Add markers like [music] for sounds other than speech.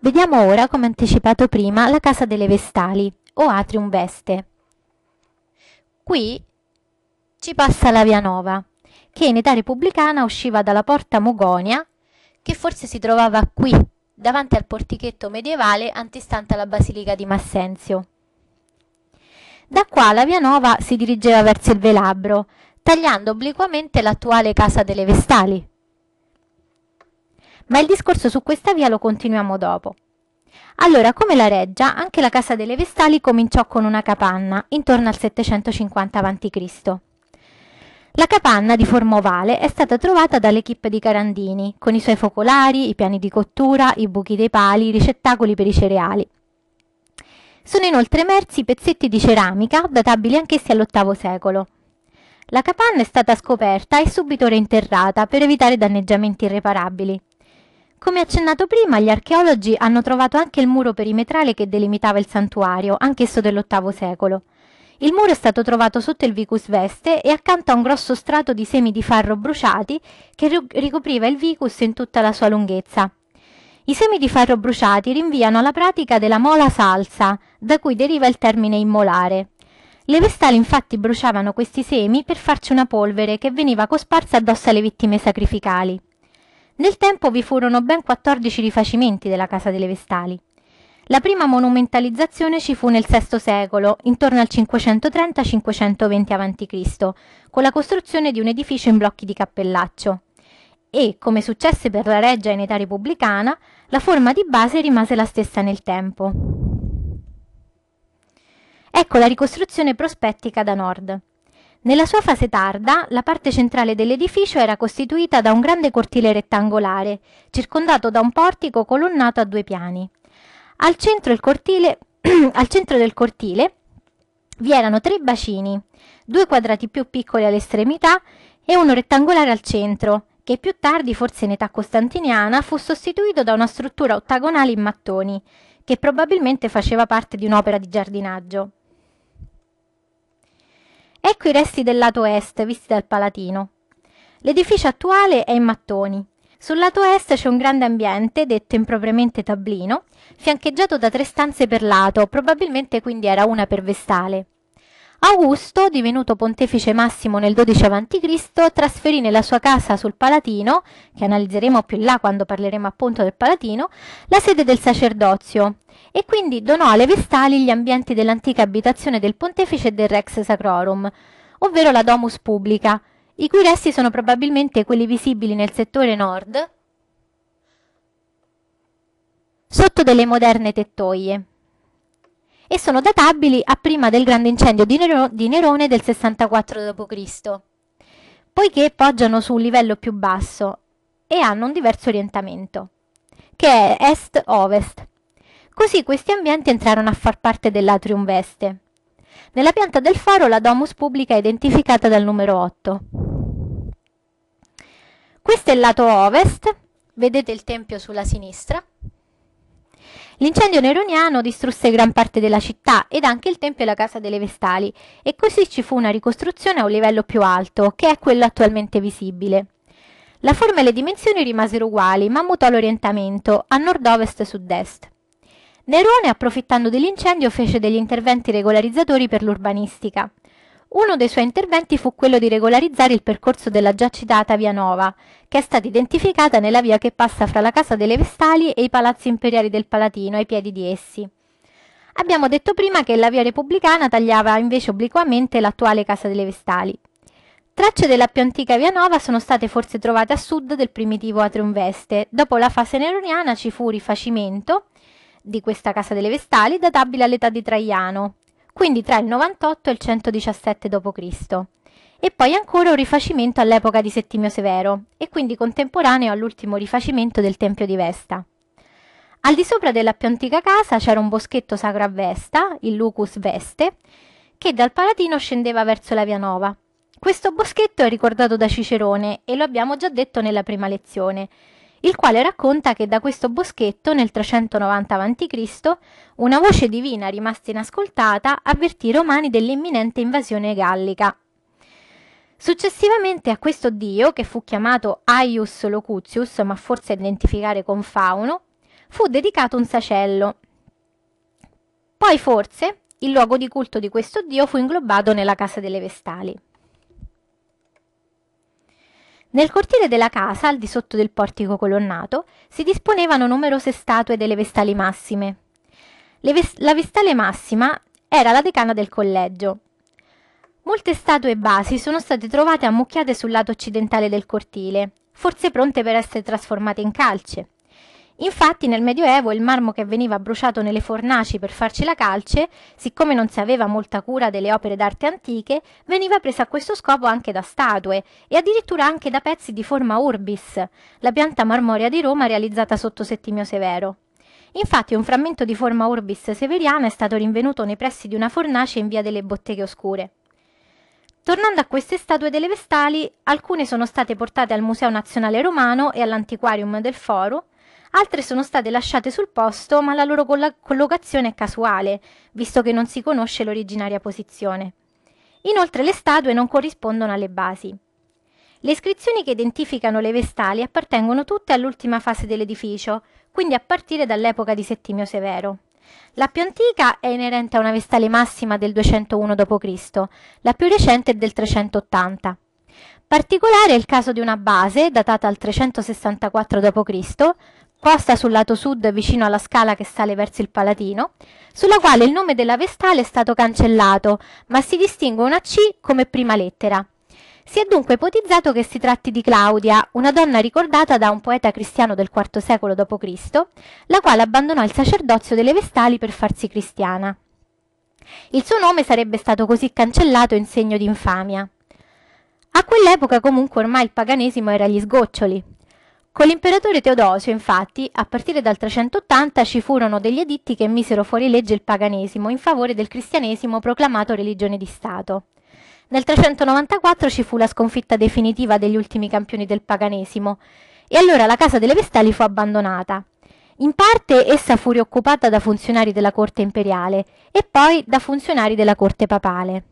Vediamo ora, come anticipato prima, la casa delle Vestali o Atrium Veste. Qui ci passa la Via Nova, che in età repubblicana usciva dalla porta Mugonia, che forse si trovava qui, davanti al portichetto medievale antistante alla Basilica di Massenzio. Da qua la Via Nova si dirigeva verso il Velabro, tagliando obliquamente l'attuale Casa delle Vestali, ma il discorso su questa via lo continuiamo dopo. Allora, come la Reggia, anche la Casa delle Vestali cominciò con una capanna, intorno al 750 a.C. La capanna di forma ovale è stata trovata dall'equipe di Carandini, con i suoi focolari, i piani di cottura, i buchi dei pali, i ricettacoli per i cereali. Sono inoltre emersi pezzetti di ceramica, databili anch'essi all'VIII secolo. La capanna è stata scoperta e subito reinterrata per evitare danneggiamenti irreparabili. Come accennato prima, gli archeologi hanno trovato anche il muro perimetrale che delimitava il santuario, anch'esso dell'VIII secolo. Il muro è stato trovato sotto il vicus veste e accanto a un grosso strato di semi di farro bruciati che ricopriva il vicus in tutta la sua lunghezza. I semi di farro bruciati rinviano alla pratica della mola salsa, da cui deriva il termine immolare. Le vestali infatti bruciavano questi semi per farci una polvere che veniva cosparsa addosso alle vittime sacrificali. Nel tempo vi furono ben 14 rifacimenti della Casa delle Vestali. La prima monumentalizzazione ci fu nel VI secolo, intorno al 530-520 a.C., con la costruzione di un edificio in blocchi di cappellaccio. E, come successe per la Reggia in età repubblicana, la forma di base rimase la stessa nel tempo. Ecco la ricostruzione prospettica da nord. Nella sua fase tarda, la parte centrale dell'edificio era costituita da un grande cortile rettangolare, circondato da un portico colonnato a due piani. Al centro, cortile, [clears throat] al centro del cortile vi erano tre bacini, due quadrati più piccoli all'estremità e uno rettangolare al centro, che più tardi, forse in età costantiniana, fu sostituito da una struttura ottagonale in mattoni, che probabilmente faceva parte di un'opera di giardinaggio. Ecco i resti del lato est visti dal Palatino. L'edificio attuale è in mattoni. Sul lato est c'è un grande ambiente, detto impropriamente tablino, fiancheggiato da tre stanze per lato, probabilmente quindi era una per vestale. Augusto, divenuto pontefice massimo nel 12 a.C., trasferì nella sua casa sul Palatino, che analizzeremo più là quando parleremo appunto del Palatino, la sede del sacerdozio, e quindi donò alle Vestali gli ambienti dell'antica abitazione del pontefice e del Rex Sacrorum, ovvero la Domus Publica, i cui resti sono probabilmente quelli visibili nel settore nord sotto delle moderne tettoie e sono databili a prima del grande incendio di, Nero di Nerone del 64 d.C., poiché poggiano su un livello più basso e hanno un diverso orientamento, che è est-ovest, Così questi ambienti entrarono a far parte dell'atrium veste. Nella pianta del faro la domus pubblica è identificata dal numero 8. Questo è il lato ovest, vedete il tempio sulla sinistra. L'incendio neroniano distrusse gran parte della città ed anche il tempio e la casa delle Vestali e così ci fu una ricostruzione a un livello più alto, che è quello attualmente visibile. La forma e le dimensioni rimasero uguali, ma mutò l'orientamento a nord-ovest-sud-est. Nerone, approfittando dell'incendio, fece degli interventi regolarizzatori per l'urbanistica. Uno dei suoi interventi fu quello di regolarizzare il percorso della già citata Via Nova, che è stata identificata nella via che passa fra la Casa delle Vestali e i palazzi imperiali del Palatino ai piedi di essi. Abbiamo detto prima che la via repubblicana tagliava invece obliquamente l'attuale Casa delle Vestali. Tracce della più antica Via Nova sono state forse trovate a sud del primitivo Atrium Veste. Dopo la fase neroniana ci fu rifacimento di questa casa delle Vestali, databile all'età di Traiano, quindi tra il 98 e il 117 d.C. E poi ancora un rifacimento all'epoca di Settimio Severo, e quindi contemporaneo all'ultimo rifacimento del Tempio di Vesta. Al di sopra della più antica casa c'era un boschetto sacro a Vesta, il Lucus Veste, che dal Palatino scendeva verso la Via Nova. Questo boschetto è ricordato da Cicerone e lo abbiamo già detto nella prima lezione, il quale racconta che da questo boschetto nel 390 a.C. una voce divina rimasta inascoltata avvertì i romani dell'imminente invasione gallica. Successivamente a questo dio, che fu chiamato Aius Locuzius, ma forse identificare con Fauno, fu dedicato un sacello. Poi forse il luogo di culto di questo dio fu inglobato nella casa delle Vestali. Nel cortile della casa, al di sotto del portico colonnato, si disponevano numerose statue delle Vestali Massime. Ves- la Vestale Massima era la decana del collegio. Molte statue basi sono state trovate ammucchiate sul lato occidentale del cortile, forse pronte per essere trasformate in calce. Infatti nel Medioevo il marmo che veniva bruciato nelle fornaci per farci la calce, siccome non si aveva molta cura delle opere d'arte antiche, veniva preso a questo scopo anche da statue e addirittura anche da pezzi di forma urbis, la pianta marmorea di Roma realizzata sotto Settimio Severo. Infatti un frammento di forma urbis severiana è stato rinvenuto nei pressi di una fornace in via delle Botteghe Oscure. Tornando a queste statue delle Vestali, alcune sono state portate al Museo Nazionale Romano e all'Antiquarium del Foro, Altre sono state lasciate sul posto, ma la loro coll- collocazione è casuale, visto che non si conosce l'originaria posizione. Inoltre le statue non corrispondono alle basi. Le iscrizioni che identificano le Vestali appartengono tutte all'ultima fase dell'edificio, quindi a partire dall'epoca di Settimio Severo. La più antica è inerente a una Vestale massima del 201 d.C., la più recente è del 380. Particolare è il caso di una base, datata al 364 d.C., posta sul lato sud vicino alla scala che sale verso il Palatino, sulla quale il nome della Vestale è stato cancellato, ma si distingue una C come prima lettera. Si è dunque ipotizzato che si tratti di Claudia, una donna ricordata da un poeta cristiano del IV secolo d.C., la quale abbandonò il sacerdozio delle Vestali per farsi cristiana. Il suo nome sarebbe stato così cancellato in segno di infamia. A quell'epoca comunque ormai il paganesimo era agli sgoccioli. Con l'imperatore Teodosio, infatti, a partire dal 380 ci furono degli editti che misero fuori legge il paganesimo in favore del cristianesimo proclamato religione di Stato. Nel 394 ci fu la sconfitta definitiva degli ultimi campioni del paganesimo e allora la casa delle Vestali fu abbandonata. In parte essa fu rioccupata da funzionari della corte imperiale e poi da funzionari della corte papale.